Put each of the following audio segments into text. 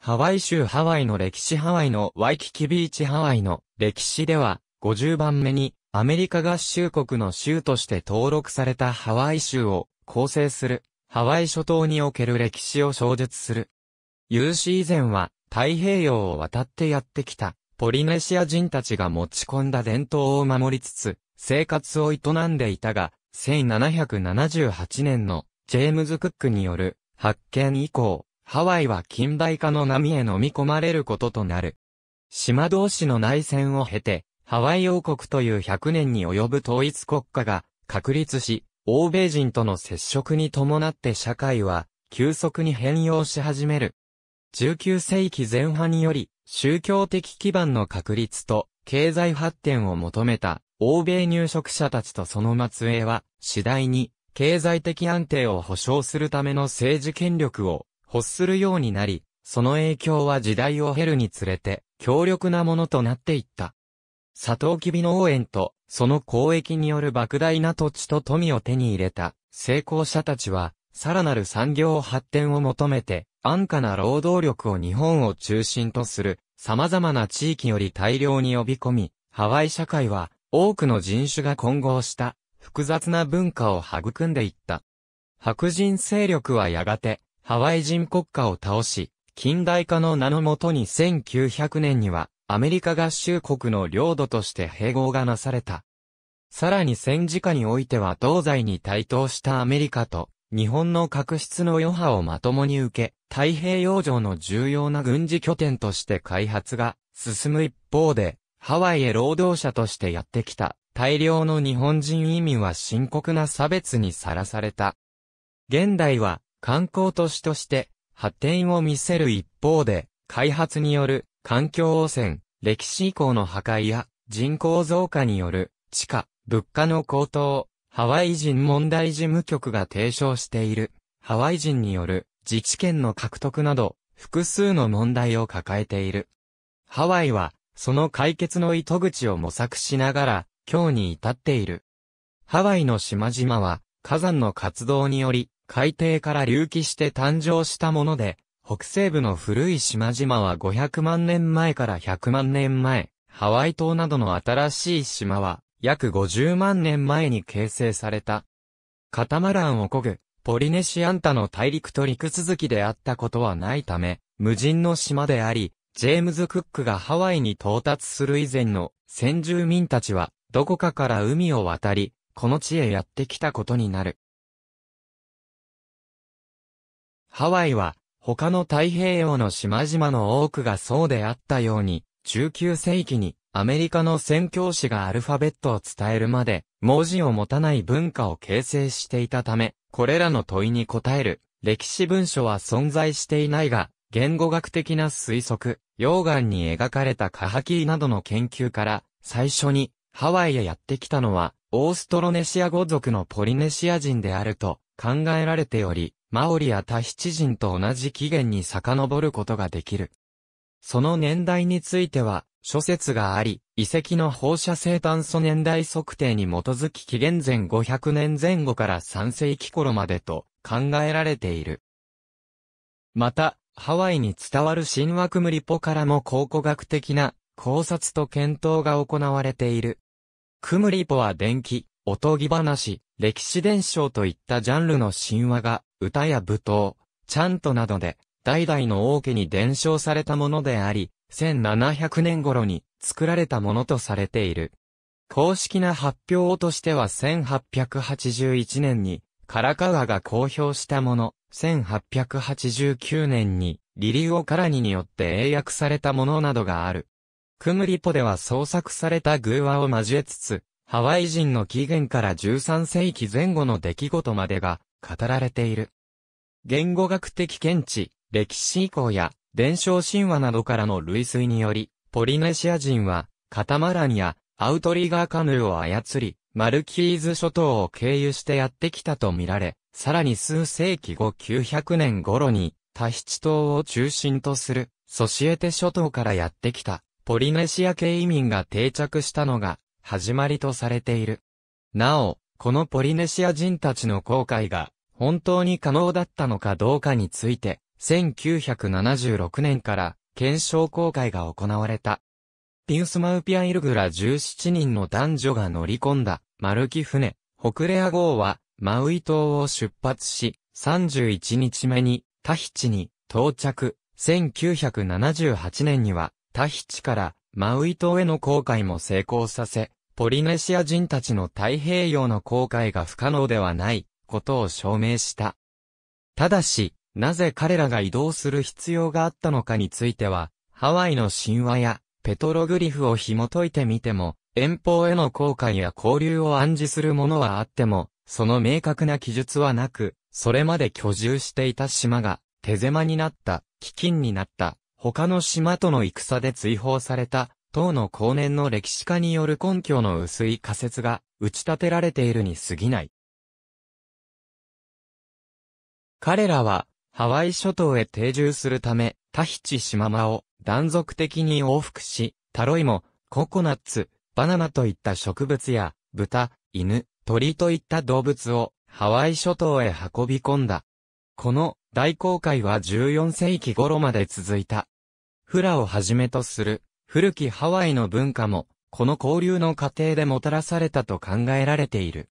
ハワイ州ハワイの歴史ハワイのワイキキビーチハワイの歴史では50番目にアメリカ合衆国の州として登録されたハワイ州を構成するハワイ諸島における歴史を小述する。有史以前は太平洋を渡ってやってきたポリネシア人たちが持ち込んだ伝統を守りつつ生活を営んでいたが1778年のジェームズ・クックによる発見以降、ハワイは近代化の波へ飲み込まれることとなる。島同士の内戦を経て、ハワイ王国という100年に及ぶ統一国家が確立し、欧米人との接触に伴って社会は急速に変容し始める。19世紀前半により宗教的基盤の確立と経済発展を求めた欧米入植者たちとその末裔は次第に経済的安定を保障するための政治権力を欲するようになり、その影響は時代を経るにつれて、強力なものとなっていった。サトウキビ農園と、その交易による莫大な土地と富を手に入れた、成功者たちは、さらなる産業発展を求めて、安価な労働力を日本を中心とする、様々な地域より大量に呼び込み、ハワイ社会は、多くの人種が混合した、複雑な文化を育んでいった。白人勢力はやがて、ハワイ人国家を倒し、近代化の名のもとに1900年には、アメリカ合衆国の領土として併合がなされた。さらに戦時下においては東西に台頭したアメリカと、日本の確執の余波をまともに受け、太平洋上の重要な軍事拠点として開発が進む一方で、ハワイへ労働者としてやってきた大量の日本人移民は深刻な差別にさらされた。現代は観光都市として発展を見せる一方で、開発による環境汚染、歴史以降の破壊や人口増加による地価、物価の高騰、ハワイ人問題事務局が提唱している、ハワイ人による自治権の獲得など、複数の問題を抱えている。ハワイは、その解決の糸口を模索しながら、今日に至っている。ハワイの島々は、火山の活動により、海底から隆起して誕生したもので、北西部の古い島々は500万年前から100万年前、ハワイ島などの新しい島は、約50万年前に形成された。カタマランを漕ぐ、ポリネシアンタの大陸と陸続きであったことはないため、無人の島であり、ジェームズ・クックがハワイに到達する以前の先住民たちは、どこかから海を渡り、この地へやってきたことになる。ハワイは、他の太平洋の島々の多くがそうであったように、19世紀にアメリカの宣教師がアルファベットを伝えるまで、文字を持たない文化を形成していたため、これらの問いに答える歴史文書は存在していないが、言語学的な推測、溶岩に描かれたカハキーなどの研究から、最初にハワイへやってきたのは、オーストロネシア語族のポリネシア人であると考えられており、マオリやタヒチ人と同じ起源に遡ることができる。その年代については、諸説があり、遺跡の放射性炭素年代測定に基づき紀元前500年前後から3世紀頃までと考えられている。また、ハワイに伝わる神話クムリポからも考古学的な考察と検討が行われている。クムリポは電気、おとぎ話、歴史伝承といったジャンルの神話が歌や舞踏、チャントなどで、代々の王家に伝承されたものであり、1700年頃に作られたものとされている。公式な発表としては1881年に、カラカワが公表したもの、1889年に、リリオ・カラニによって英訳されたものなどがある。クムリポでは創作された偶話を交えつつ、ハワイ人の起源から13世紀前後の出来事までが語られている。言語学的見地、歴史以降や伝承神話などからの類推により、ポリネシア人はカタマランやアウトリガーカヌーを操り、マルキーズ諸島を経由してやってきたとみられ、さらに数世紀後900年頃に、タヒチ島を中心とする、ソシエテ諸島からやってきた、ポリネシア系移民が定着したのが、始まりとされている。なお、このポリネシア人たちの航海が本当に可能だったのかどうかについて、1976年から検証航海が行われた。ピンスマウピアイルグラ17人の男女が乗り込んだ、丸木船、ホクレア号は、マウイ島を出発し、31日目に、タヒチに到着。1978年には、タヒチからマウイ島への航海も成功させ、ポリネシア人たちの太平洋の航海が不可能ではないことを証明した。ただし、なぜ彼らが移動する必要があったのかについては、ハワイの神話やペトログリフを紐解いてみても、遠方への航海や交流を暗示するものはあっても、その明確な記述はなく、それまで居住していた島が手狭になった、飢饉になった、他の島との戦で追放された、唐の後年の歴史家による根拠の薄い仮説が打ち立てられているに過ぎない。彼らは、ハワイ諸島へ定住するため、タヒチシママを断続的に往復し、タロイモ、ココナッツ、バナナといった植物や、豚、犬、鳥といった動物をハワイ諸島へ運び込んだ。この大航海は14世紀頃まで続いた。フラをはじめとする古きハワイの文化も、この交流の過程でもたらされたと考えられている。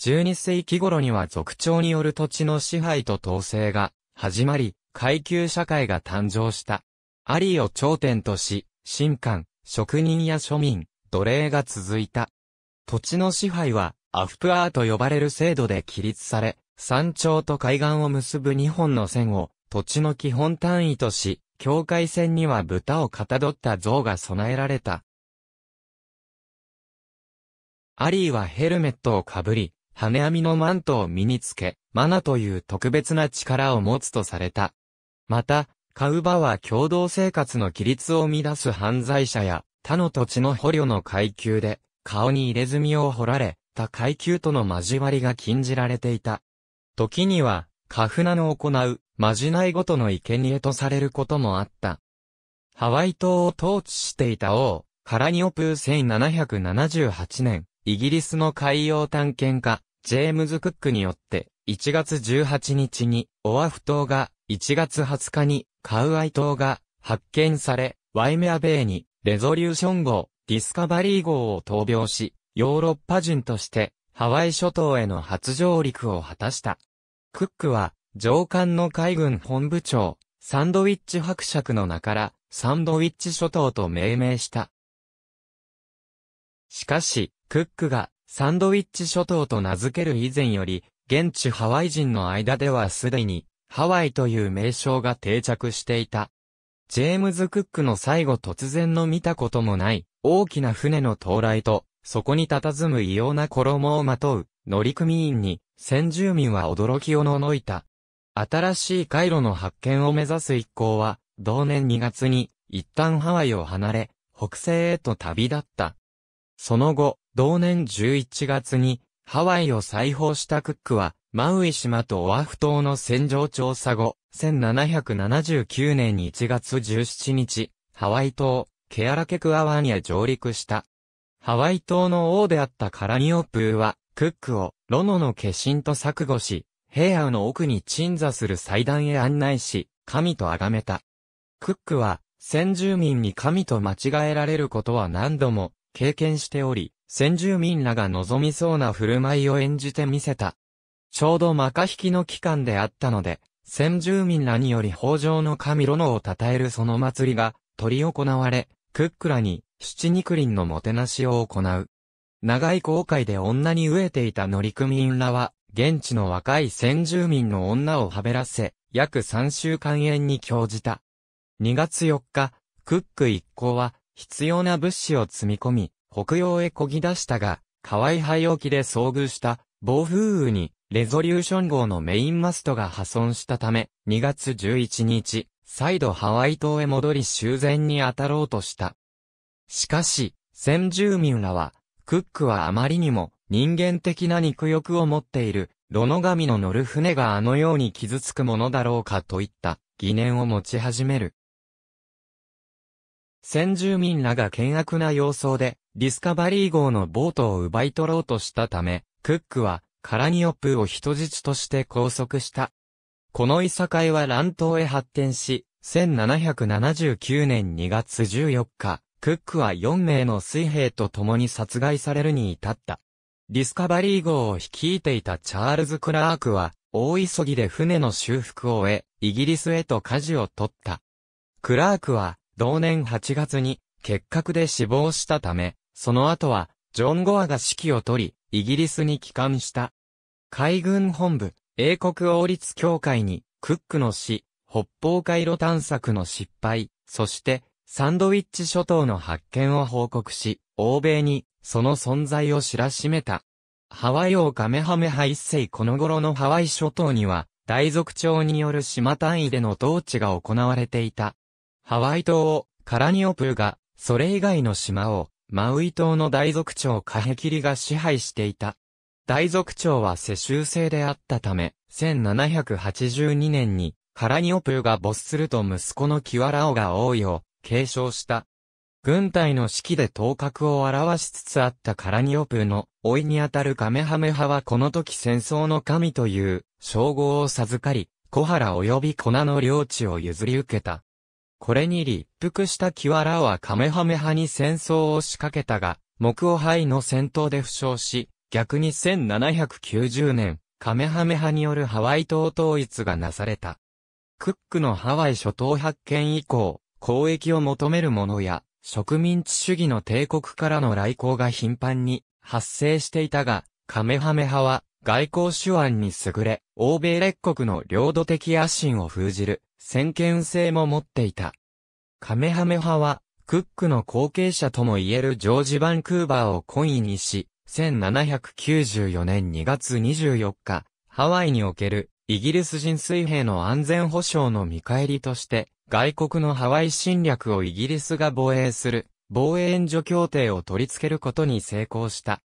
12世紀頃には族長による土地の支配と統制が始まり、階級社会が誕生した。アリを頂点とし、神官、職人や庶民、奴隷が続いた。土地の支配は、アフプアーと呼ばれる制度で起立され、山頂と海岸を結ぶ2本の線を、土地の基本単位とし、境界線には豚をかたどった像が備えられた。アリーはヘルメットをかぶり、羽編みのマントを身につけ、マナという特別な力を持つとされた。また、カウバは共同生活の規律を乱す犯罪者や、他の土地の捕虜の階級で、顔に入れ墨を掘られ、他階級との交わりが禁じられていた。時には、カフナの行う、まじないごとの生贄とされることもあった。ハワイ島を統治していた王、カラニオプー1778年、イギリスの海洋探検家、ジェームズ・クックによって、1月18日に、オアフ島が、1月20日に、カウアイ島が、発見され、ワイメアベイに、レゾリューション号、ディスカバリー号を闘病し、ヨーロッパ人として、ハワイ諸島への初上陸を果たした。クックは、上官の海軍本部長、サンドウィッチ伯爵の名から、サンドウィッチ諸島と命名した。しかし、クックが、サンドウィッチ諸島と名付ける以前より、現地ハワイ人の間ではすでに、ハワイという名称が定着していた。ジェームズ・クックの最後突然の見たこともない、大きな船の到来と、そこに佇む異様な衣をまとう、乗組員に、先住民は驚きをののいた。新しい回路の発見を目指す一行は、同年2月に、一旦ハワイを離れ、北西へと旅立った。その後、同年11月に、ハワイを再訪したクックは、マウイ島とオアフ島の戦場調査後、1779年1月17日、ハワイ島、ケアラケクアワニへ上陸した。ハワイ島の王であったカラニオプーは、クックを、ロノの化身と錯誤し、平野の奥に鎮座する祭壇へ案内し、神と崇めた。クックは、先住民に神と間違えられることは何度も経験しており、先住民らが望みそうな振る舞いを演じてみせた。ちょうどマカ引きの期間であったので、先住民らにより法上の神ロノを称えるその祭りが、取り行われ、クックらに、七肉林のもてなしを行う。長い航海で女に飢えていた乗組員らは、現地の若い先住民の女をはべらせ、約3週間延に興じた。2月4日、クック一行は必要な物資を積み込み、北洋へ漕ぎ出したが、河合廃沖で遭遇した暴風雨にレゾリューション号のメインマストが破損したため、2月11日、再度ハワイ島へ戻り修繕に当たろうとした。しかし、先住民らは、クックはあまりにも人間的な肉欲を持っている、ロノ神の乗る船があのように傷つくものだろうかといった疑念を持ち始める。先住民らが険悪な様相で、ディスカバリー号のボートを奪い取ろうとしたため、クックは、カラニオプーを人質として拘束した。このいさかいは乱闘へ発展し、1779年2月14日、クックは4名の水兵と共に殺害されるに至った。ディスカバリー号を率いていたチャールズ・クラークは、大急ぎで船の修復を終え、イギリスへと舵を取った。クラークは、同年8月に、結核で死亡したため、その後は、ジョン・ゴアが指揮を取り、イギリスに帰還した。海軍本部、英国王立協会に、クックの死、北方回路探索の失敗、そして、サンドウィッチ諸島の発見を報告し、欧米にその存在を知らしめた。ハワイ王カメハメハ一世この頃のハワイ諸島には、大族長による島単位での統治が行われていた。ハワイ島を、カラニオプーが、それ以外の島を、マウイ島の大族長カヘキリが支配していた。大族長は世襲制であったため、1782年に、カラニオプーが没すると息子のキワラオが王位を継承した。軍隊の指揮で頭角を表しつつあったカラニオプーの老いにあたるカメハメ派はこの時戦争の神という称号を授かり、小原及び粉の領地を譲り受けた。これに立腹したキワラはカメハメ派に戦争を仕掛けたが、木を灰の戦闘で負傷し、逆に1790年、カメハメ派によるハワイ島統一がなされた。クックのハワイ諸島発見以降、交易を求める者や、植民地主義の帝国からの来航が頻繁に発生していたが、カメハメ派は外交手腕に優れ、欧米列国の領土的野心を封じる先見性も持っていた。カメハメ派は、クックの後継者とも言えるジョージ・バンクーバーを懇意にし、1794年2月24日、ハワイにおけるイギリス人水兵の安全保障の見返りとして、外国のハワイ侵略をイギリスが防衛する、防衛援助協定を取り付けることに成功した。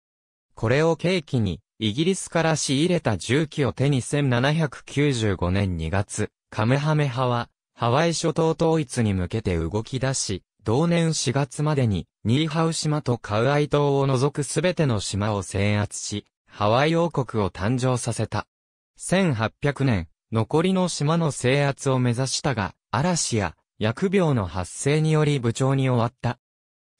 これを契機に、イギリスから仕入れた重機を手に1795年2月、カムハメ派は、ハワイ諸島統一に向けて動き出し、同年4月までに、ニーハウ島とカウアイ島を除くすべての島を制圧し、ハワイ王国を誕生させた。1800年、残りの島の制圧を目指したが、嵐や疫病の発生により部長に終わった。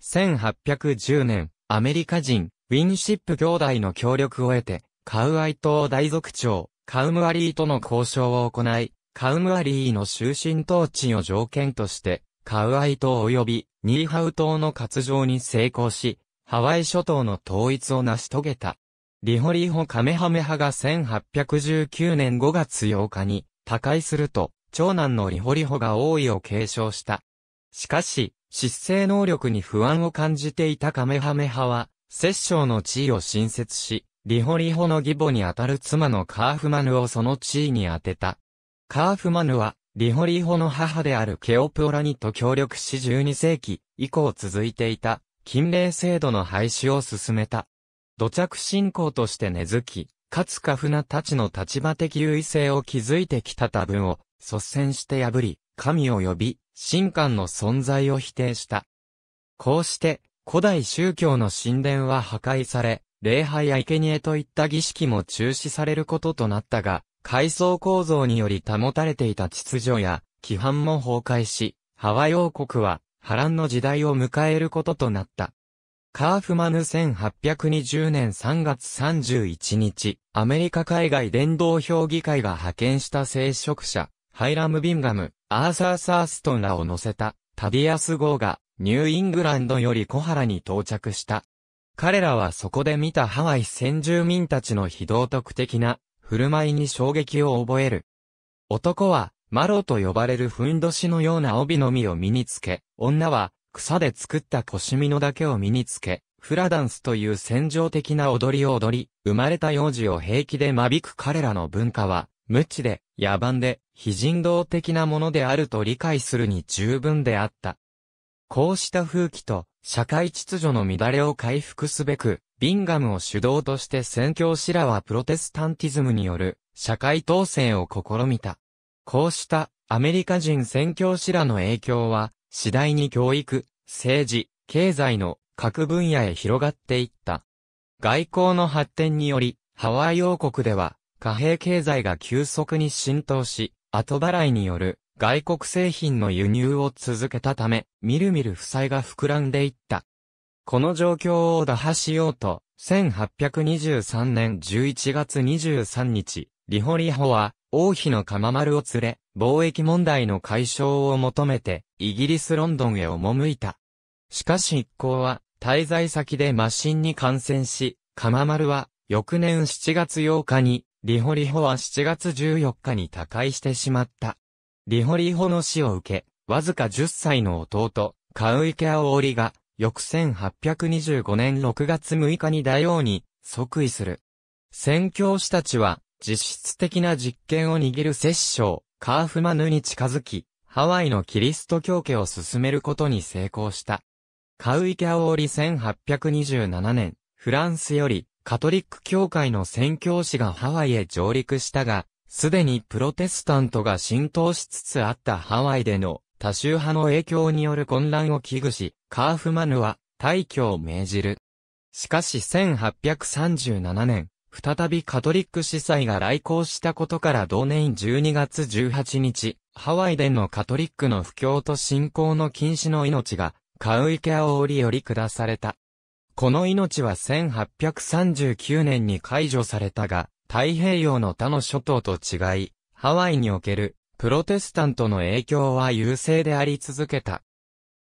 1810年、アメリカ人、ウィンシップ兄弟の協力を得て、カウアイ島大族長、カウムアリーとの交渉を行い、カウムアリーの終身統治を条件として、カウアイ島及びニーハウ島の割譲に成功し、ハワイ諸島の統一を成し遂げた。リホリホカメハメハが1819年5月8日に他界すると、長男のリホリホが王位を継承した。しかし、失勢能力に不安を感じていたカメハメ派は、摂政の地位を新設し、リホリホの義母にあたる妻のカーフマヌをその地位に当てた。カーフマヌは、リホリホの母であるケオプオラニと協力し12世紀以降続いていた、禁令制度の廃止を進めた。土着信仰として根付き、かつカフナたちの立場的優位性を築いてきた多分を、率先して破り、神を呼び、神官の存在を否定した。こうして、古代宗教の神殿は破壊され、礼拝や生贄といった儀式も中止されることとなったが、階層構造により保たれていた秩序や、規範も崩壊し、ハワイ王国は波乱の時代を迎えることとなった。カーフマヌ1820年3月31日、アメリカ海外伝道評議会が派遣した聖職者、ハイラム・ビンガム、アーサー・サーストンらを乗せたタビアス号がニューイングランドより小原に到着した。彼らはそこで見たハワイ先住民たちの非道徳的な振る舞いに衝撃を覚える。男はマロと呼ばれるふんどしのような帯の実を身につけ、女は草で作った腰身のだけを身につけ、フラダンスという戦場的な踊りを踊り、生まれた幼児を平気で間引く彼らの文化は、無知で、野蛮で、非人道的なものであると理解するに十分であった。こうした風紀と社会秩序の乱れを回復すべく、ビンガムを主導として宣教師らはプロテスタンティズムによる社会統制を試みた。こうしたアメリカ人宣教師らの影響は次第に教育、政治、経済の各分野へ広がっていった。外交の発展により、ハワイ王国では貨幣経済が急速に浸透し、後払いによる外国製品の輸入を続けたため、みるみる負債が膨らんでいった。この状況を打破しようと、1823年11月23日、リホリホは、王妃の釜丸を連れ、貿易問題の解消を求めて、イギリスロンドンへ赴いた。しかし一行は、滞在先でシンに感染し、釜丸は、翌年7月8日に、リホリホは7月14日に他界してしまった。リホリホの死を受け、わずか10歳の弟、カウイケアオーリが、翌1825年6月6日に大王に即位する。宣教師たちは、実質的な実権を握る摂政、カーフマヌに近づき、ハワイのキリスト教家を進めることに成功した。カウイケアオーリ1827年、フランスより、カトリック教会の宣教師がハワイへ上陸したが、すでにプロテスタントが浸透しつつあったハワイでの多州派の影響による混乱を危惧し、カーフマヌは退去を命じる。しかし1837年、再びカトリック司祭が来航したことから同年12月18日、ハワイでのカトリックの布教と信仰の禁止の命が、カウイケアオーリより下された。この命は1839年に解除されたが、太平洋の他の諸島と違い、ハワイにおけるプロテスタントの影響は優勢であり続けた。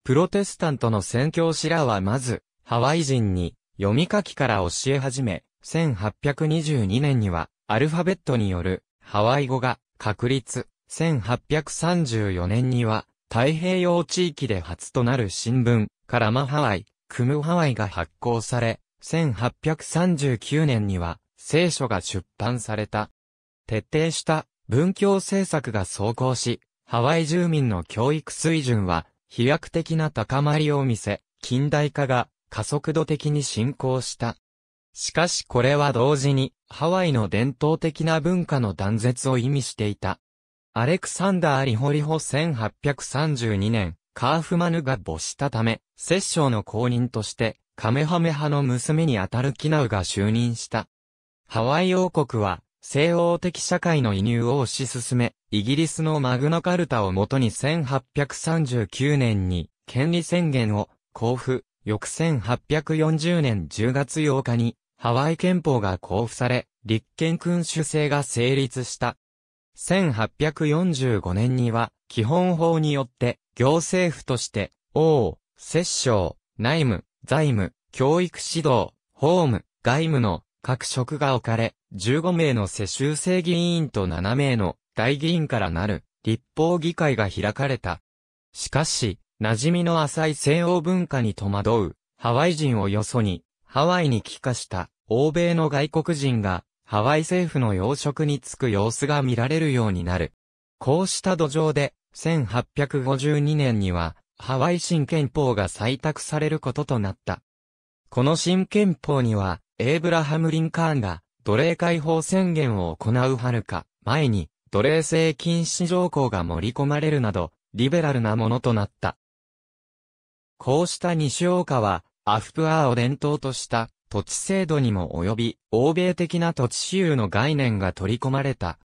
プロテスタントの宣教師らはまず、ハワイ人に読み書きから教え始め、1822年にはアルファベットによるハワイ語が確立、1834年には太平洋地域で初となる新聞、カラマハワイ、クムハワイが発行され、1839年には聖書が出版された。徹底した文教政策が走行し、ハワイ住民の教育水準は飛躍的な高まりを見せ、近代化が加速度的に進行した。しかしこれは同時に、ハワイの伝統的な文化の断絶を意味していた。アレクサンダー・リホリホ1832年、カーフマヌが没したため、摂政の公認として、カメハメ派の娘にあたるキナウが就任した。ハワイ王国は、西欧的社会の移入を推し進め、イギリスのマグノカルタをもとに1839年に、権利宣言を、交付、翌1840年10月8日に、ハワイ憲法が交付され、立憲君主制が成立した。1845年には、基本法によって、行政府として、王、摂政、内務、財務、教育指導、法務、外務の各職が置かれ、15名の世襲制議員と7名の大議員からなる立法議会が開かれた。しかし、馴染みの浅い西欧文化に戸惑うハワイ人をよそに、ハワイに帰化した欧米の外国人がハワイ政府の要職に就く様子が見られるようになる。こうした土壌で1852年には、ハワイ新憲法が採択されることとなった。この新憲法には、エイブラハム・リンカーンが、奴隷解放宣言を行うはるか、前に、奴隷制禁止条項が盛り込まれるなど、リベラルなものとなった。こうした西岡は、アフプアーを伝統とした土地制度にも及び、欧米的な土地私有の概念が取り込まれた。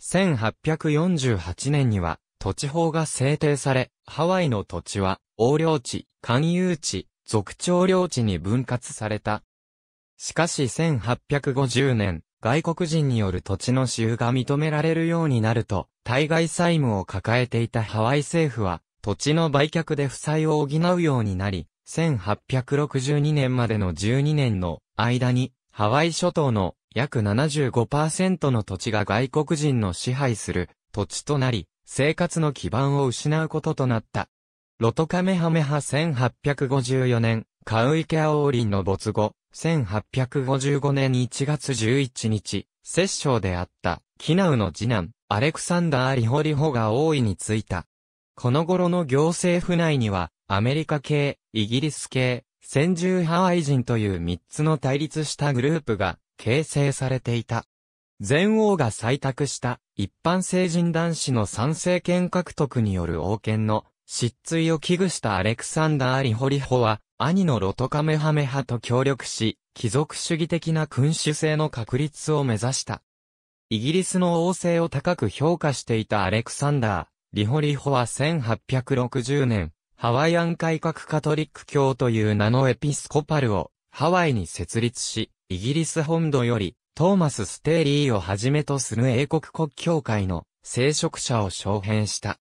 1848年には、土地法が制定され、ハワイの土地は、横領地、勧誘地、族長領地に分割された。しかし1850年、外国人による土地の私有が認められるようになると、対外債務を抱えていたハワイ政府は、土地の売却で負債を補うようになり、1862年までの12年の間に、ハワイ諸島の約75%の土地が外国人の支配する土地となり、生活の基盤を失うこととなった。ロトカメハメハ1854年、カウイケアオーリンの没後、1855年1月11日、摂政であった、キナウの次男、アレクサンダー・リホリホが王位に就いた。この頃の行政府内には、アメリカ系、イギリス系、先住ハワイ人という3つの対立したグループが形成されていた。前王が採択した一般成人男子の参政権獲得による王権の失墜を危惧したアレクサンダー・リホリホは、兄のロトカメハメハと協力し、貴族主義的な君主制の確立を目指した。イギリスの王政を高く評価していたアレクサンダー・リホリホは1860年、ハワイアン改革カトリック教という名のエピスコパルをハワイに設立し、イギリス本土よりトーマス・ステーリーをはじめとする英国国教会の聖職者を招聘した。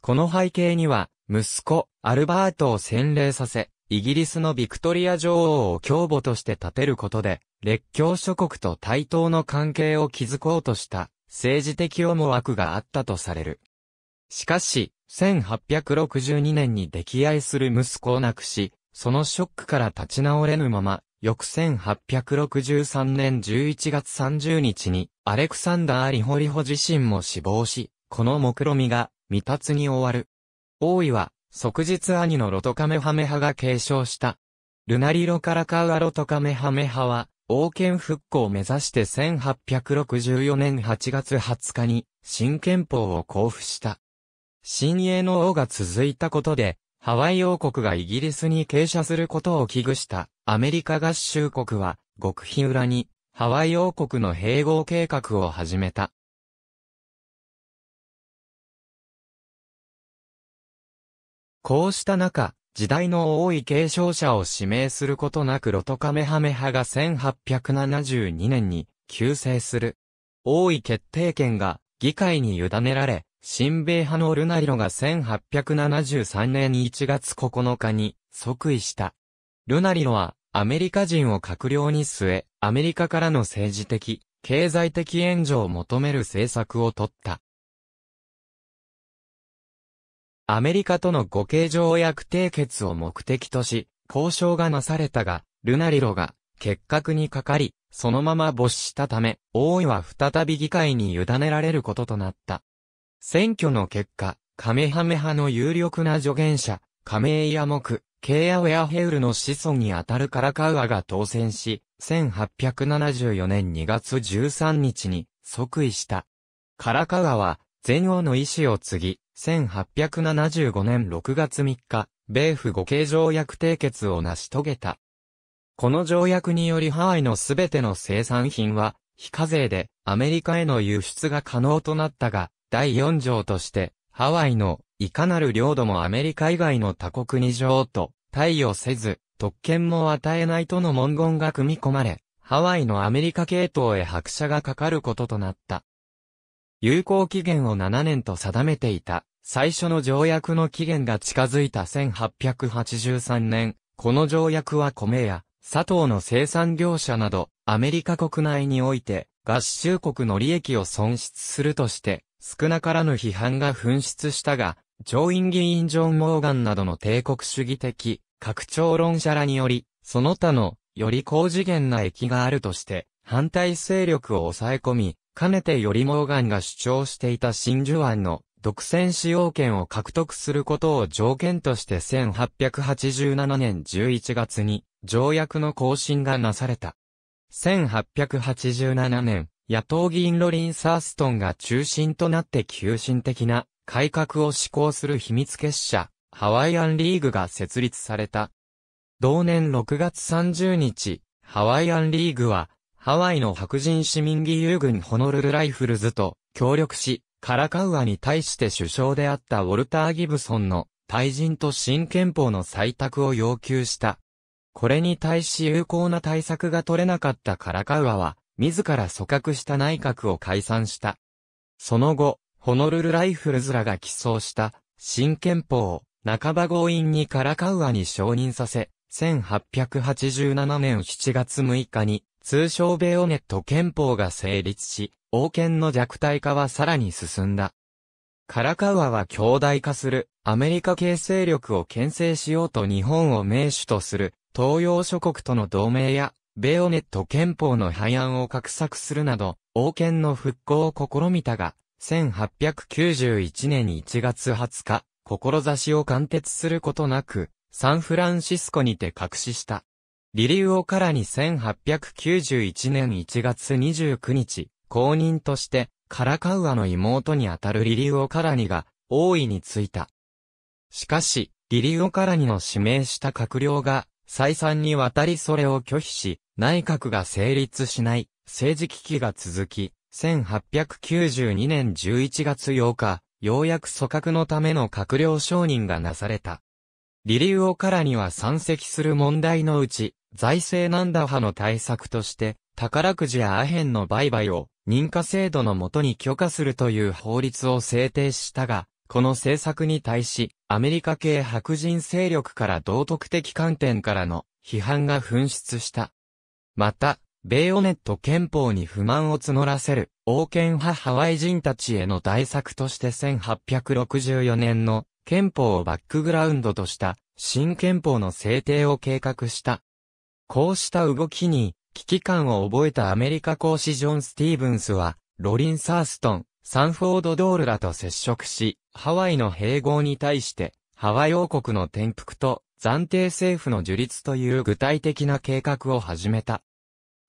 この背景には、息子、アルバートを洗礼させ、イギリスのビクトリア女王を教母として立てることで、列強諸国と対等の関係を築こうとした政治的思惑があったとされる。しかし、1862年に溺愛する息子を亡くし、そのショックから立ち直れぬまま、翌1863年11月30日に、アレクサンダー・リホリホ自身も死亡し、この目論みが、未達に終わる。王位は、即日兄のロトカメハメ派が継承した。ルナリロからカウアロトカメハメ派は、王権復興を目指して1864年8月20日に新憲法を交付した。新鋭の王が続いたことで、ハワイ王国がイギリスに傾斜することを危惧したアメリカ合衆国は極秘裏にハワイ王国の併合計画を始めた。こうした中、時代の多い継承者を指名することなくロトカメハメ派が1872年に急成する。王位決定権が議会に委ねられ、親米派のルナリロが1873年1月9日に即位した。ルナリロはアメリカ人を閣僚に据え、アメリカからの政治的、経済的援助を求める政策をとった。アメリカとの互恵条約締結を目的とし、交渉がなされたが、ルナリロが結核にかかり、そのまま没したため、王位は再び議会に委ねられることとなった。選挙の結果、カメハメ派の有力な助言者、カメイヤク、ケイアウェアヘウルの子孫にあたるカラカウアが当選し、1874年2月13日に即位した。カラカウアは、前王の意志を継ぎ、1875年6月3日、米府五系条約締結を成し遂げた。この条約によりハワイのすべての生産品は、非課税でアメリカへの輸出が可能となったが、第4条として、ハワイのいかなる領土もアメリカ以外の他国に譲渡、対応せず、特権も与えないとの文言が組み込まれ、ハワイのアメリカ系統へ拍車がかかることとなった。有効期限を7年と定めていた、最初の条約の期限が近づいた1883年、この条約は米や、砂糖の生産業者など、アメリカ国内において、合衆国の利益を損失するとして、少なからぬ批判が噴出したが、上院議員ジョン・モーガンなどの帝国主義的、拡張論者らにより、その他の、より高次元な益があるとして、反対勢力を抑え込み、かねてよりモーガンが主張していた真珠湾の独占使用権を獲得することを条件として1887年11月に条約の更新がなされた。1887年、野党議員ロリン・サーストンが中心となって急進的な改革を施行する秘密結社、ハワイアンリーグが設立された。同年6月30日、ハワイアンリーグは、ハワイの白人市民義勇軍ホノルルライフルズと協力し、カラカウアに対して首相であったウォルター・ギブソンの退陣と新憲法の採択を要求した。これに対し有効な対策が取れなかったカラカウアは、自ら組閣した内閣を解散した。その後、ホノルルライフルズらが起草した、新憲法を半ば強引にカラカウアに承認させ、1887年7月6日に、通称ベオネット憲法が成立し、王権の弱体化はさらに進んだ。カラカウアは強大化するアメリカ系勢力を牽制しようと日本を盟主とする東洋諸国との同盟やベオネット憲法の廃案を画策するなど、王権の復興を試みたが、1891年1月20日、志を貫徹することなく、サンフランシスコにて隠しした。リリウオからに1891年1月29日、公認として、カラカウアの妹にあたるリリウオカラニが、王位についた。しかし、リリウオカラニの指名した閣僚が、再三にわたりそれを拒否し、内閣が成立しない政治危機が続き、1892年11月8日、ようやく組閣のための閣僚承認がなされた。リウオからには山積する問題のうち、財政難打派の対策として、宝くじやアヘンの売買を認可制度のもとに許可するという法律を制定したが、この政策に対し、アメリカ系白人勢力から道徳的観点からの批判が噴出した。また、ベイオネット憲法に不満を募らせる、王権派ハワイ人たちへの対策として1864年の憲法をバックグラウンドとした新憲法の制定を計画した。こうした動きに危機感を覚えたアメリカ講師ジョン・スティーブンスは、ロリン・サーストン、サンフォード・ドールらと接触し、ハワイの併合に対して、ハワイ王国の転覆と暫定政府の樹立という具体的な計画を始めた。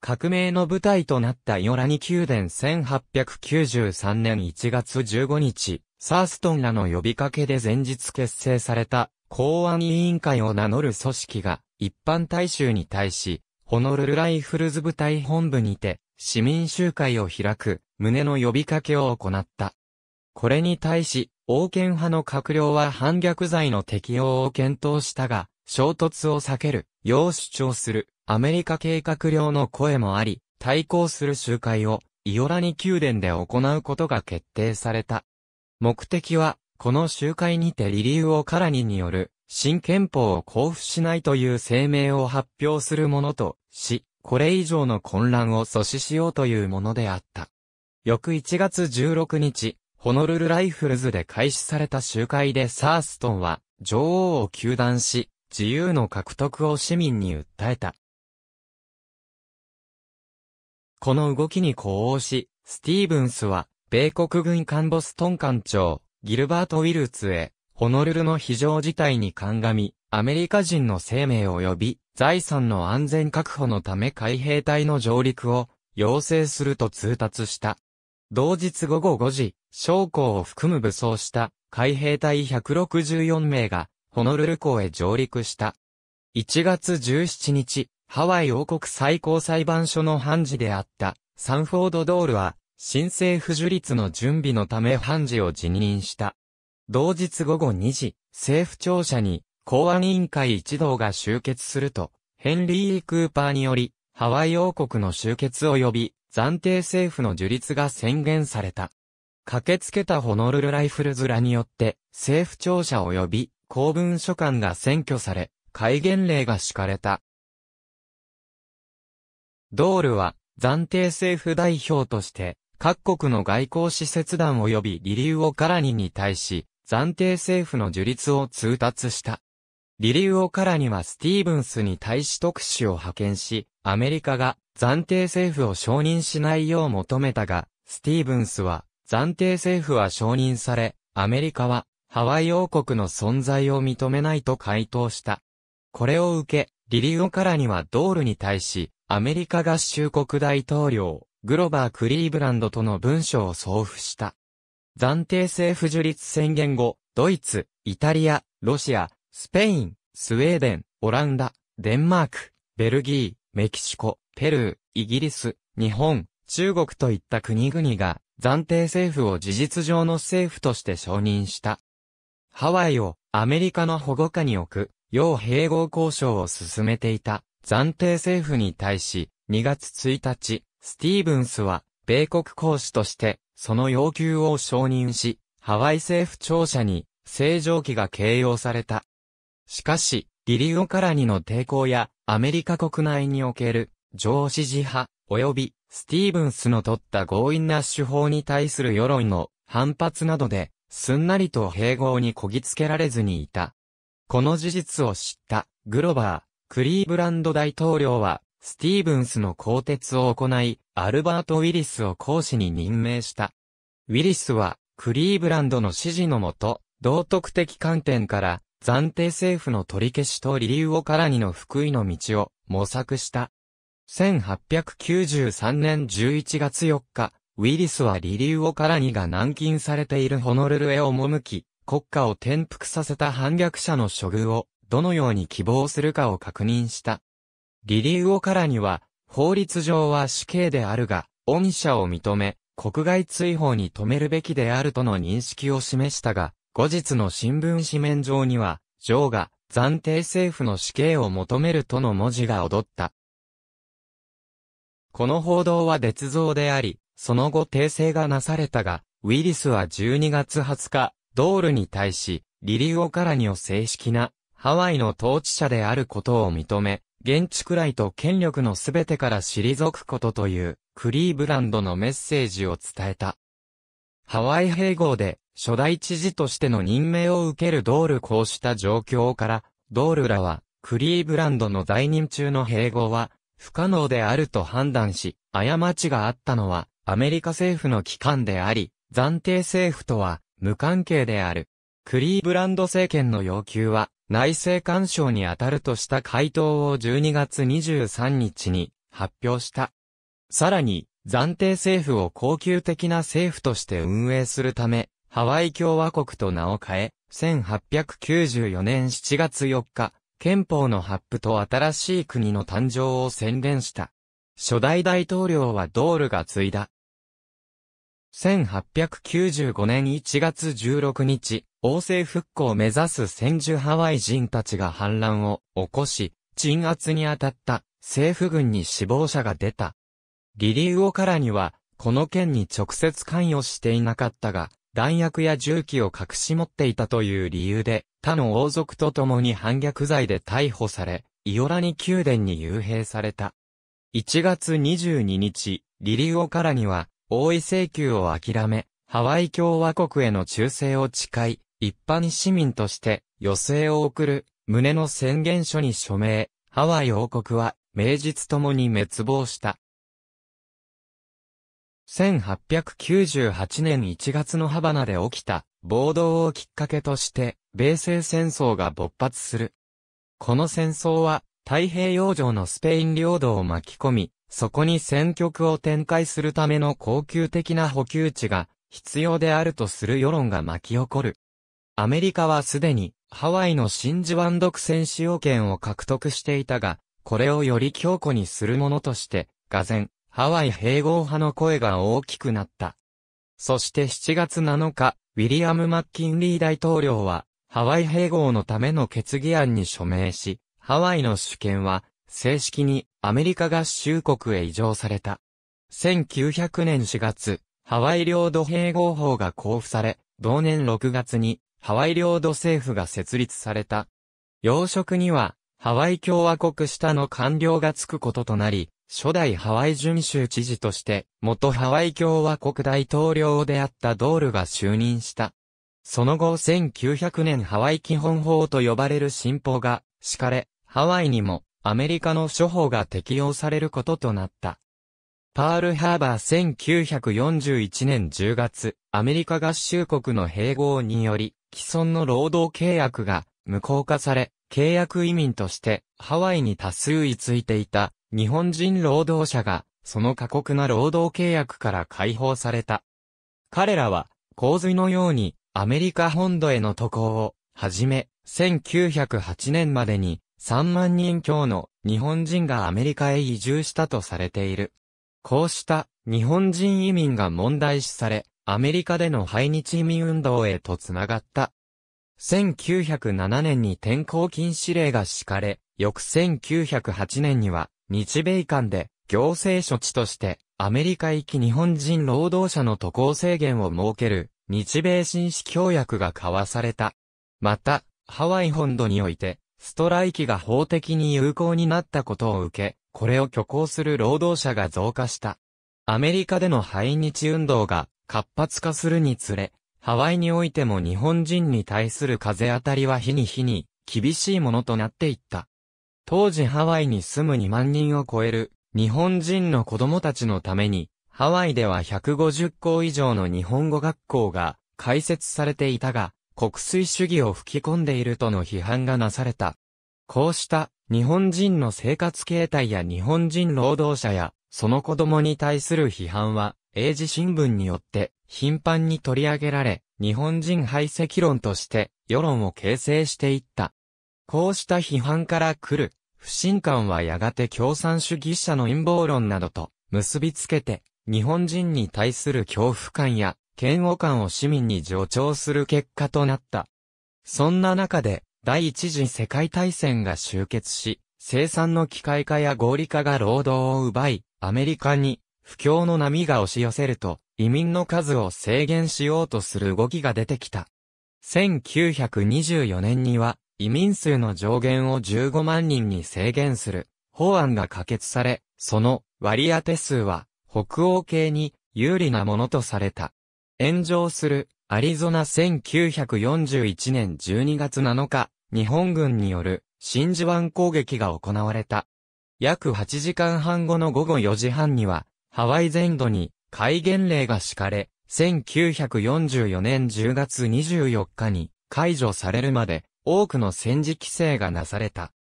革命の舞台となったイオラニ宮殿1893年1月15日、サーストンらの呼びかけで前日結成された公安委員会を名乗る組織が一般大衆に対し、ホノルルライフルズ部隊本部にて市民集会を開く旨の呼びかけを行った。これに対し、王権派の閣僚は反逆罪の適用を検討したが、衝突を避ける、よう主張する、アメリカ計閣僚の声もあり、対抗する集会を、イオラニ宮殿で行うことが決定された。目的は、この集会にてリリをウオカラニによる、新憲法を交付しないという声明を発表するものとし、これ以上の混乱を阻止しようというものであった。翌1月16日、ホノルルライフルズで開始された集会でサーストンは女王を求断し、自由の獲得を市民に訴えた。この動きに呼応し、スティーブンスは、米国軍艦ボストン艦長、ギルバート・ウィルツへ、ホノルルの非常事態に鑑み、アメリカ人の生命及び財産の安全確保のため海兵隊の上陸を要請すると通達した。同日午後5時、将校を含む武装した海兵隊164名が、ホノルル港へ上陸した。1月17日、ハワイ王国最高裁判所の判事であった、サンフォード・ドールは、新政府樹立の準備のため判事を辞任した。同日午後2時、政府庁舎に、公安委員会一同が集結すると、ヘンリー・クーパーにより、ハワイ王国の集結及び、暫定政府の樹立が宣言された。駆けつけたホノルルライフルズらによって、政府庁舎及び公文書館が占拠され、戒厳令が敷かれた。ドールは、暫定政府代表として、各国の外交使節団及びリリウオカラニに対し、暫定政府の樹立を通達した。リリウオカラニはスティーブンスに対し特使を派遣し、アメリカが暫定政府を承認しないよう求めたが、スティーブンスは、暫定政府は承認され、アメリカは、ハワイ王国の存在を認めないと回答した。これを受け、リリオカラにはドールに対し、アメリカ合衆国大統領、グロバー・クリーブランドとの文書を送付した。暫定政府樹立宣言後、ドイツ、イタリア、ロシア、スペイン、スウェーデン、オランダ、デンマーク、ベルギー、メキシコ、ペルー、イギリス、日本、中国といった国々が暫定政府を事実上の政府として承認した。ハワイをアメリカの保護下に置く、要併合交渉を進めていた暫定政府に対し、2月1日、スティーブンスは、米国公使として、その要求を承認し、ハワイ政府庁舎に、正常期が掲揚された。しかし、リリオカラニの抵抗や、アメリカ国内における、上司自派、及び、スティーブンスの取った強引な手法に対する世論の反発などで、すんなりと併合にこぎつけられずにいた。この事実を知った、グロバー、クリーブランド大統領は、スティーブンスの更迭を行い、アルバート・ウィリスを講師に任命した。ウィリスは、クリーブランドの指示のもと、道徳的観点から、暫定政府の取り消しと理由をからにの福井の道を模索した。1893年11月4日、ウィリスはリリウオカラニが軟禁されているホノルルへ赴き、国家を転覆させた反逆者の処遇を、どのように希望するかを確認した。リリウオカラニは、法律上は死刑であるが、恩赦を認め、国外追放に止めるべきであるとの認識を示したが、後日の新聞紙面上には、ジョーが暫定政府の死刑を求めるとの文字が踊った。この報道は捏造であり、その後訂正がなされたが、ウィリスは12月20日、ドールに対し、リリオカラニを正式な、ハワイの統治者であることを認め、現地くらいと権力のすべてから退くことという、クリーブランドのメッセージを伝えた。ハワイ併合で、初代知事としての任命を受けるドールこうした状況から、ドールらは、クリーブランドの在任中の併合は、不可能であると判断し、過ちがあったのは、アメリカ政府の機関であり、暫定政府とは、無関係である。クリーブランド政権の要求は、内政干渉に当たるとした回答を12月23日に発表した。さらに、暫定政府を恒久的な政府として運営するため、ハワイ共和国と名を変え、1894年7月4日、憲法の発布と新しい国の誕生を宣伝した。初代大統領はドールが継いだ。1895年1月16日、王政復興を目指す千住ハワイ人たちが反乱を起こし、鎮圧に当たった政府軍に死亡者が出た。リリーオカラには、この件に直接関与していなかったが、弾薬や銃器を隠し持っていたという理由で、他の王族と共に反逆罪で逮捕され、イオラニ宮殿に幽閉された。1月22日、リリオカラには、王位請求を諦め、ハワイ共和国への忠誠を誓い、一般市民として、余生を送る、旨の宣言書に署名、ハワイ王国は、名実ともに滅亡した。1898年1月のハバナで起きた暴動をきっかけとして、米西戦争が勃発する。この戦争は、太平洋上のスペイン領土を巻き込み、そこに戦局を展開するための恒久的な補給地が必要であるとする世論が巻き起こる。アメリカはすでにハワイの真珠湾独占使用権を獲得していたが、これをより強固にするものとして、俄然、ハワイ併合派の声が大きくなった。そして7月7日、ウィリアム・マッキンリー大統領は、ハワイ併合のための決議案に署名し、ハワイの主権は、正式にアメリカ合衆国へ移譲された。1900年4月、ハワイ領土併合法が交付され、同年6月にハワイ領土政府が設立された。要職には、ハワイ共和国下の官僚がつくこととなり、初代ハワイ準州知事として、元ハワイ共和国大統領であったドールが就任した。その後1900年ハワイ基本法と呼ばれる新法が敷かれ、ハワイにもアメリカの諸法が適用されることとなった。パールハーバー1941年10月、アメリカ合衆国の併合により、既存の労働契約が無効化され、契約移民としてハワイに多数居ついていた日本人労働者が、その過酷な労働契約から解放された。彼らは、洪水のように、アメリカ本土への渡航を、はじめ、1908年までに、3万人強の日本人がアメリカへ移住したとされている。こうした日本人移民が問題視され、アメリカでの排日移民運動へとつながった。1907年に転校禁止令が敷かれ、翌1908年には日米間で行政処置としてアメリカ行き日本人労働者の渡航制限を設ける日米紳士協約が交わされた。また、ハワイ本土においてストライキが法的に有効になったことを受け、これを挙行する労働者が増加した。アメリカでの排日運動が活発化するにつれ、ハワイにおいても日本人に対する風当たりは日に日に厳しいものとなっていった。当時ハワイに住む2万人を超える日本人の子供たちのために、ハワイでは150校以上の日本語学校が開設されていたが、国粋主義を吹き込んでいるとの批判がなされた。こうした日本人の生活形態や日本人労働者やその子供に対する批判は英字新聞によって頻繁に取り上げられ、日本人排斥論として世論を形成していった。こうした批判から来る不信感はやがて共産主義者の陰謀論などと結びつけて日本人に対する恐怖感や嫌悪感を市民に助長する結果となった。そんな中で第一次世界大戦が終結し、生産の機械化や合理化が労働を奪い、アメリカに不況の波が押し寄せると、移民の数を制限しようとする動きが出てきた。1924年には、移民数の上限を15万人に制限する法案が可決され、その割り当て数は北欧系に有利なものとされた。炎上するアリゾナ1941年12月7日、日本軍による真珠湾攻撃が行われた。約8時間半後の午後4時半には、ハワイ全土に戒厳令が敷かれ、1944年10月24日に解除されるまで多くの戦時規制がなされた。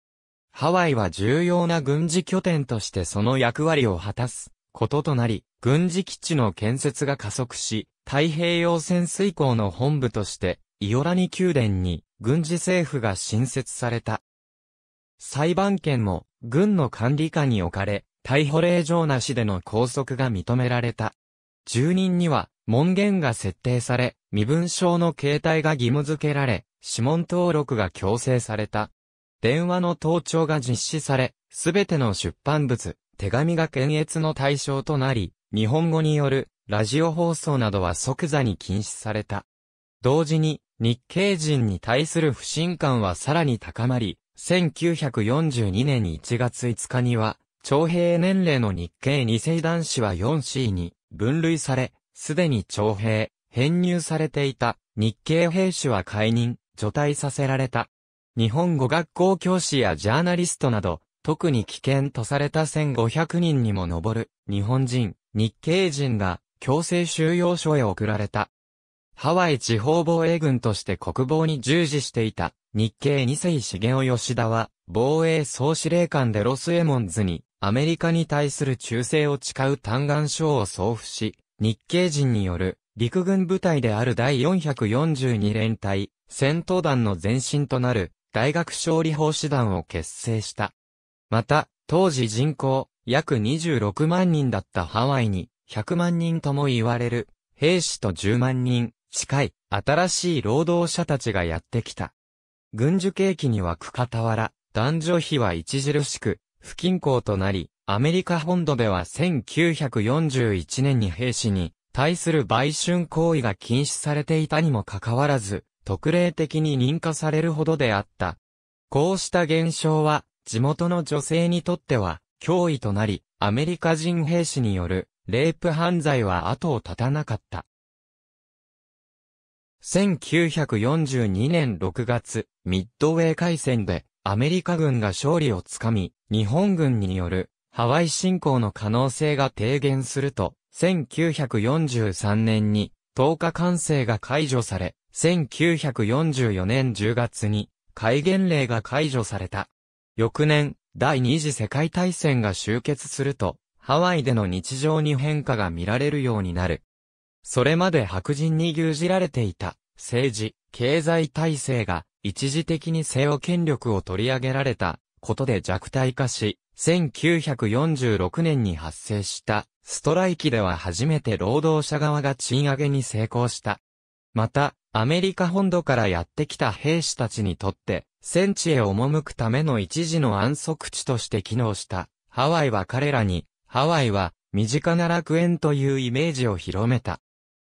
ハワイは重要な軍事拠点としてその役割を果たすこととなり、軍事基地の建設が加速し、太平洋潜水港の本部として、イオラニ宮殿に軍事政府が新設された。裁判権も軍の管理下に置かれ、逮捕令状なしでの拘束が認められた。住人には門限が設定され、身分証の携帯が義務付けられ、指紋登録が強制された。電話の盗聴が実施され、すべての出版物、手紙が検閲の対象となり、日本語によるラジオ放送などは即座に禁止された。同時に、日系人に対する不信感はさらに高まり、1942年1月5日には、徴兵年齢の日系二世男子は 4C に分類され、すでに徴兵、編入されていた日系兵士は解任、除隊させられた。日本語学校教師やジャーナリストなど、特に危険とされた1500人にも上る日本人、日系人が強制収容所へ送られた。ハワイ地方防衛軍として国防に従事していた日系二世重雄吉田は防衛総司令官でロスエモンズにアメリカに対する忠誠を誓う嘆願書を送付し、日系人による陸軍部隊である第442連隊戦闘団の前身となる大学勝利法師団を結成した。また、当時人口約26万人だったハワイに100万人とも言われる兵士と10万人近い新しい労働者たちがやってきた。軍需景気にはくかたわら、男女比は著しく不均衡となり、アメリカ本土では1941年に兵士に対する売春行為が禁止されていたにもかかわらず、特例的に認可されるほどであった。こうした現象は、地元の女性にとっては、脅威となり、アメリカ人兵士による、レイプ犯罪は後を絶たなかった。1942年6月、ミッドウェー海戦で、アメリカ軍が勝利をつかみ、日本軍によるハワイ侵攻の可能性が低減すると、1943年に、10日完成が解除され、1944年10月に、戒厳令が解除された。翌年、第二次世界大戦が終結すると、ハワイでの日常に変化が見られるようになる。それまで白人に牛耳られていた、政治、経済体制が、一時的に西洋権力を取り上げられた、ことで弱体化し、1946年に発生したストライキでは初めて労働者側が賃上げに成功した。また、アメリカ本土からやってきた兵士たちにとって、戦地へ赴くための一時の安息地として機能した。ハワイは彼らに、ハワイは身近な楽園というイメージを広めた。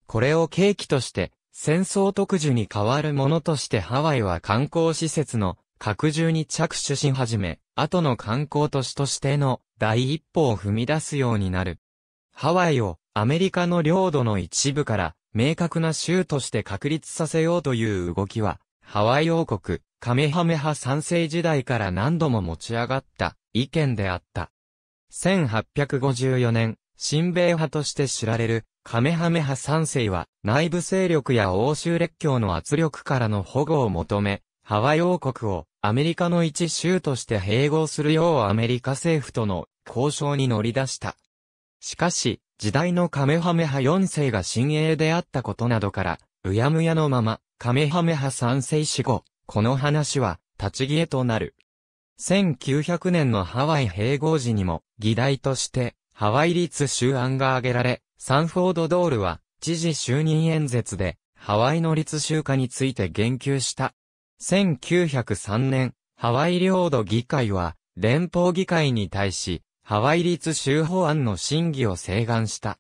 これを契機として、戦争特需に代わるものとしてハワイは観光施設の拡充に着手し始め、後の観光都市としての第一歩を踏み出すようになる。ハワイをアメリカの領土の一部から明確な州として確立させようという動きは、ハワイ王国、カメハメハ三世時代から何度も持ち上がった意見であった。1854年、新米派として知られるカメハメハ三世は内部勢力や欧州列強の圧力からの保護を求め、ハワイ王国をアメリカの一州として併合するようアメリカ政府との交渉に乗り出した。しかし、時代のカメハメハ4世が新鋭であったことなどから、うやむやのまま、カメハメハ3世死後、この話は、立ち消えとなる。1900年のハワイ併合時にも、議題として、ハワイ立州案が挙げられ、サンフォード・ドールは、知事就任演説で、ハワイの立州化について言及した。1903年、ハワイ領土議会は、連邦議会に対し、ハワイ立州法案の審議を請願した。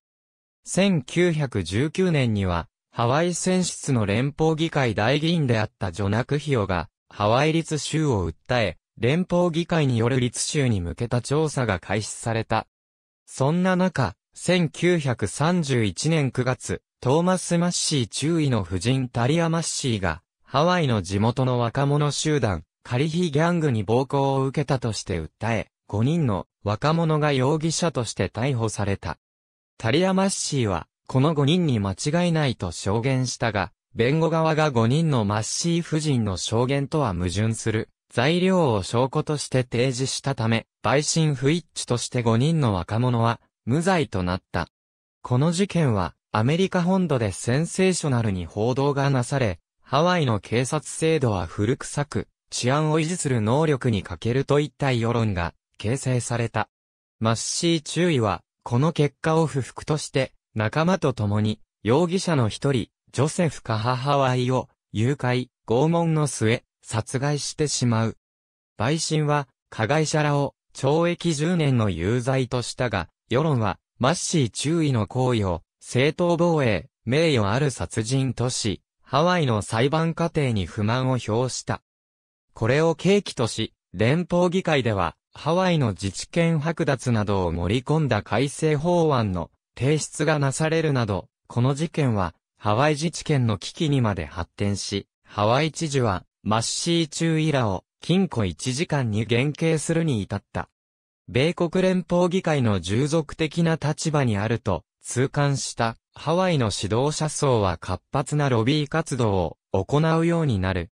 1919年には、ハワイ選出の連邦議会大議員であったジョナクヒオが、ハワイ立州を訴え、連邦議会による立州に向けた調査が開始された。そんな中、1931年9月、トーマス・マッシー中尉の夫人タリア・マッシーが、ハワイの地元の若者集団、カリヒギャングに暴行を受けたとして訴え、5人の若者が容疑者として逮捕された。タリアマッシーは、この5人に間違いないと証言したが、弁護側が5人のマッシー夫人の証言とは矛盾する材料を証拠として提示したため、陪審不一致として5人の若者は無罪となった。この事件はアメリカ本土でセンセーショナルに報道がなされ、ハワイの警察制度は古臭く、治安を維持する能力に欠けるといった世論が形成された。マッシー注意は、この結果を不服として、仲間と共に、容疑者の一人、ジョセフ・カハハワイを、誘拐、拷問の末、殺害してしまう。陪審は、加害者らを、懲役10年の有罪としたが、世論は、マッシー注意の行為を、正当防衛、名誉ある殺人とし、ハワイの裁判過程に不満を表した。これを契機とし、連邦議会では、ハワイの自治権剥奪などを盛り込んだ改正法案の提出がなされるなど、この事件は、ハワイ自治権の危機にまで発展し、ハワイ知事は、マッシー中イラを禁錮1時間に減刑するに至った。米国連邦議会の従属的な立場にあると痛感したハワイの指導者層は活発なロビー活動を行うようになる。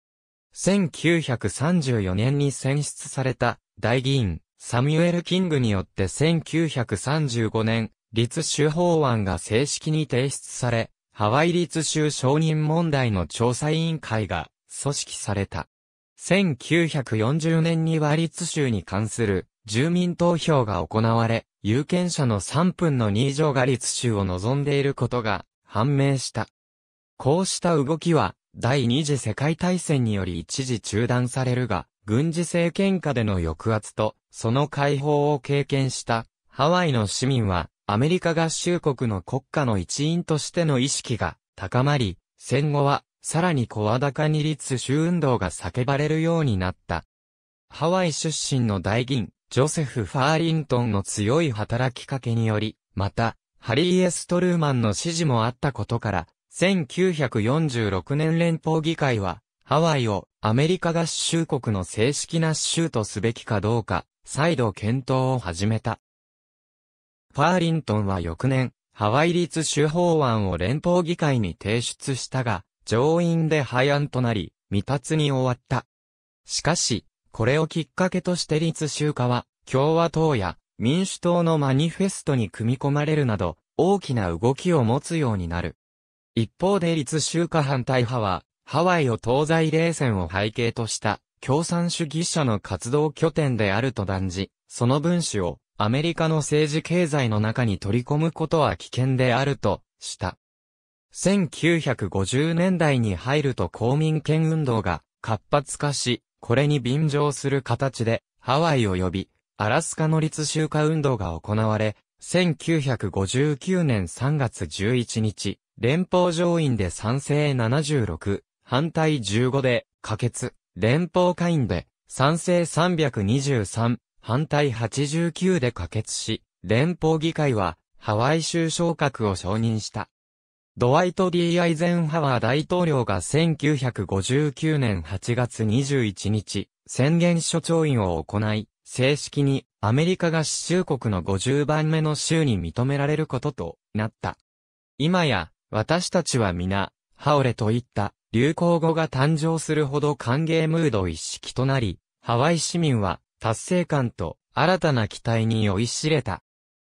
1934年に選出された大議員、サミュエル・キングによって1935年、立州法案が正式に提出され、ハワイ立州承認問題の調査委員会が組織された。1940年には立州に関する住民投票が行われ、有権者の3分の2以上が立州を望んでいることが判明した。こうした動きは、第二次世界大戦により一時中断されるが、軍事政権下での抑圧と、その解放を経験した、ハワイの市民は、アメリカ合衆国の国家の一員としての意識が高まり、戦後は、さらに小高に立州運動が叫ばれるようになった。ハワイ出身の大銀、ジョセフ・ファーリントンの強い働きかけにより、また、ハリー・エストルーマンの指示もあったことから、1946年連邦議会は、ハワイをアメリカ合衆国の正式な州とすべきかどうか、再度検討を始めた。ファーリントンは翌年、ハワイ立州法案を連邦議会に提出したが、上院で廃案となり、未達に終わった。しかし、これをきっかけとして立州化は、共和党や民主党のマニフェストに組み込まれるなど、大きな動きを持つようになる。一方で立州化反対派は、ハワイを東西冷戦を背景とした共産主義者の活動拠点であると断じ、その分子をアメリカの政治経済の中に取り込むことは危険であるとした。1950年代に入ると公民権運動が活発化し、これに便乗する形で、ハワイ及び、アラスカの立州化運動が行われ、1959年3月11日、連邦上院で賛成76、反対15で、可決、連邦下院で、賛成323、反対89で可決し、連邦議会は、ハワイ州昇格を承認した。ドワイト・ D・ アイゼンハワー大統領が1959年8月21日、宣言所長院を行い、正式にアメリカが衆国の50番目の州に認められることとなった。今や、私たちは皆、ハオレといった流行語が誕生するほど歓迎ムード一式となり、ハワイ市民は達成感と新たな期待に酔いしれた。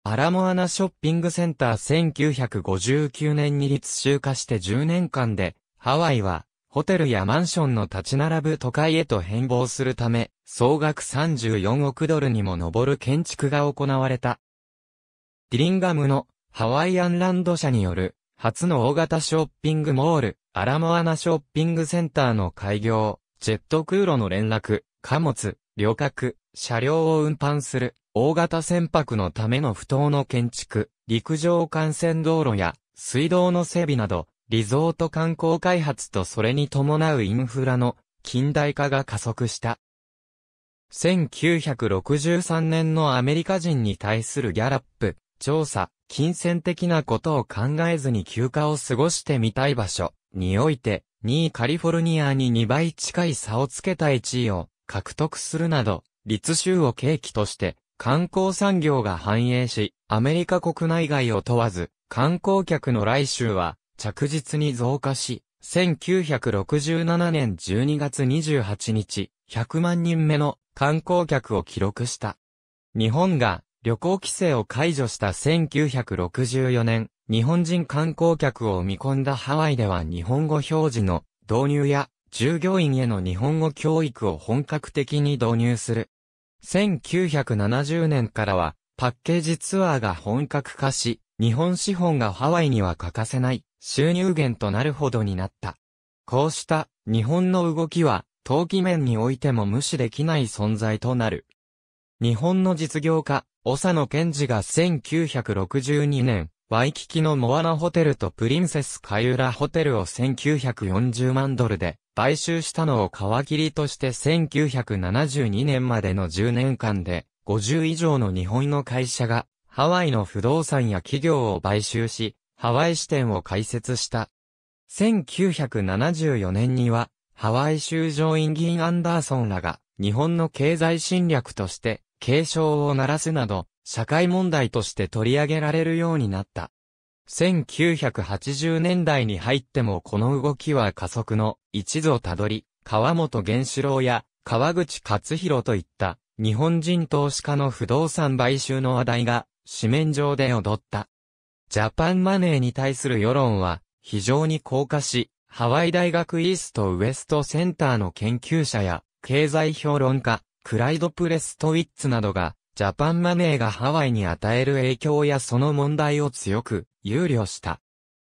アラモアナショッピングセンター1959年に立集化して10年間で、ハワイは、ホテルやマンションの立ち並ぶ都会へと変貌するため、総額34億ドルにも上る建築が行われた。ディリンガムのハワイアンランド社による、初の大型ショッピングモール、アラモアナショッピングセンターの開業、ジェット空路の連絡、貨物、旅客、車両を運搬する、大型船舶のための不当の建築、陸上幹線道路や、水道の整備など、リゾート観光開発とそれに伴うインフラの近代化が加速した。1963年のアメリカ人に対するギャラップ、調査、金銭的なことを考えずに休暇を過ごしてみたい場所において、2位カリフォルニアに2倍近い差をつけた1位を獲得するなど、立州を契機として、観光産業が繁栄し、アメリカ国内外を問わず、観光客の来州は着実に増加し、1967年12月28日、100万人目の観光客を記録した。日本が旅行規制を解除した1964年、日本人観光客を見込んだハワイでは日本語表示の導入や従業員への日本語教育を本格的に導入する1970年からは、パッケージツアーが本格化し、日本資本がハワイには欠かせない収入源となるほどになった。こうした日本の動きは、投機面においても無視できない存在となる。日本の実業家、長野健治が1962年、ワイキキのモアナホテルとプリンセスカユラホテルを1940万ドルで買収したのを皮切りとして1972年までの10年間で50以上の日本の会社がハワイの不動産や企業を買収し、ハワイ支店を開設した。1974年にはハワイ州上院議員アンダーソンらが日本の経済侵略として警鐘を鳴らすなど社会問題として取り上げられるようになった。1980年代に入ってもこの動きは加速の一途をたどり、川本源志郎や川口勝弘といった日本人投資家の不動産買収の話題が紙面上で踊った。ジャパンマネーに対する世論は非常に高価し、ハワイ大学イーストウエストセンターの研究者や経済評論家、クライド・プレストウィッツなどがジャパンマネーがハワイに与える影響やその問題を強く憂慮した。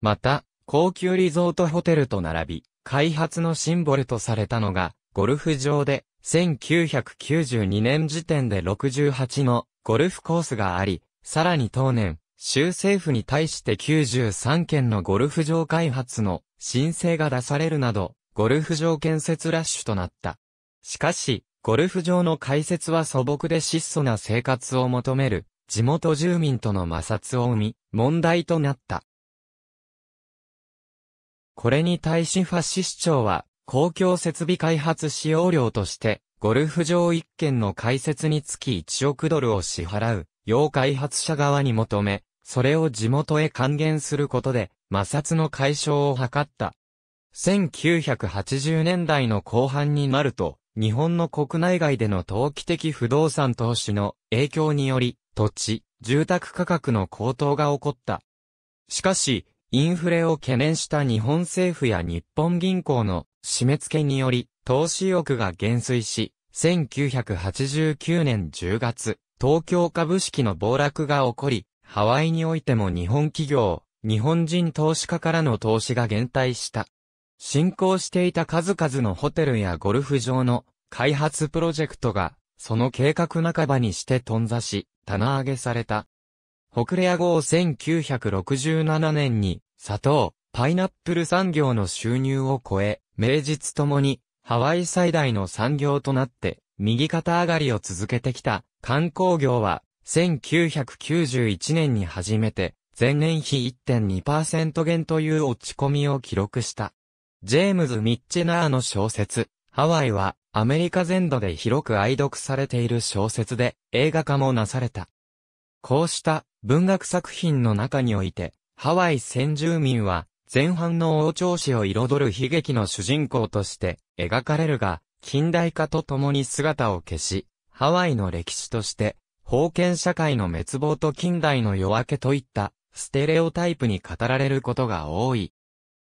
また、高級リゾートホテルと並び、開発のシンボルとされたのが、ゴルフ場で、1992年時点で68のゴルフコースがあり、さらに当年、州政府に対して93件のゴルフ場開発の申請が出されるなど、ゴルフ場建設ラッシュとなった。しかし、ゴルフ場の開設は素朴で質素な生活を求める地元住民との摩擦を生み、問題となった。これに対しファシ市長は、公共設備開発使用料として、ゴルフ場1件の開設につき1億ドルを支払う、要開発者側に求め、それを地元へ還元することで、摩擦の解消を図った。1980年代の後半になると、日本の国内外での投機的不動産投資の影響により、土地、住宅価格の高騰が起こった。しかし、インフレを懸念した日本政府や日本銀行の締め付けにより、投資欲が減衰し、1989年10月、東京株式の暴落が起こり、ハワイにおいても日本企業、日本人投資家からの投資が減退した。進行していた数々のホテルやゴルフ場の開発プロジェクトが、その計画半ばにして頓挫し、棚上げされた。北レア号1967年に、砂糖、パイナップル産業の収入を超え、名実ともに、ハワイ最大の産業となって、右肩上がりを続けてきた観光業は、1991年に初めて、前年比1.2%減という落ち込みを記録した。ジェームズ・ミッチェナーの小説、ハワイは、アメリカ全土で広く愛読されている小説で、映画化もなされた。こうした文学作品の中において、ハワイ先住民は、前半の王朝史を彩る悲劇の主人公として描かれるが、近代化とともに姿を消し、ハワイの歴史として、封建社会の滅亡と近代の夜明けといった、ステレオタイプに語られることが多い。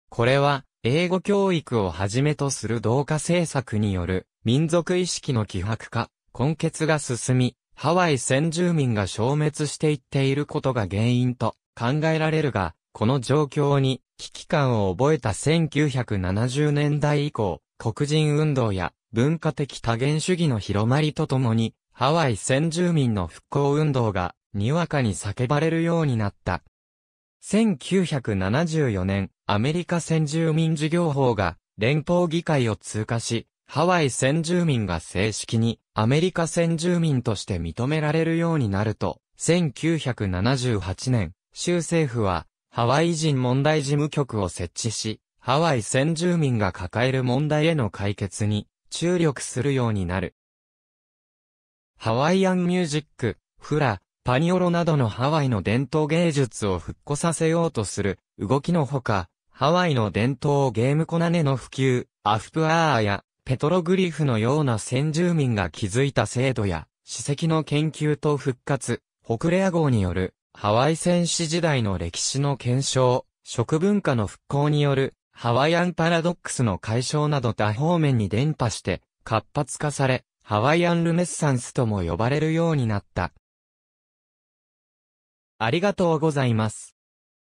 これは、英語教育をはじめとする同化政策による民族意識の希薄化、根血が進み、ハワイ先住民が消滅していっていることが原因と考えられるが、この状況に危機感を覚えた1970年代以降、黒人運動や文化的多元主義の広まりとともに、ハワイ先住民の復興運動がにわかに叫ばれるようになった。1974年、アメリカ先住民事業法が連邦議会を通過し、ハワイ先住民が正式にアメリカ先住民として認められるようになると、1978年、州政府はハワイ人問題事務局を設置し、ハワイ先住民が抱える問題への解決に注力するようになる。ハワイアンミュージック、フラ、パニオロなどのハワイの伝統芸術を復古させようとする動きのほか、ハワイの伝統ゲームコナネの普及、アフプアーやペトログリフのような先住民が築いた制度や史跡の研究と復活、ホクレア号によるハワイ戦士時代の歴史の検証、食文化の復興によるハワイアンパラドックスの解消など多方面に伝播して活発化され、ハワイアンルネッサンスとも呼ばれるようになった。ありがとうございます。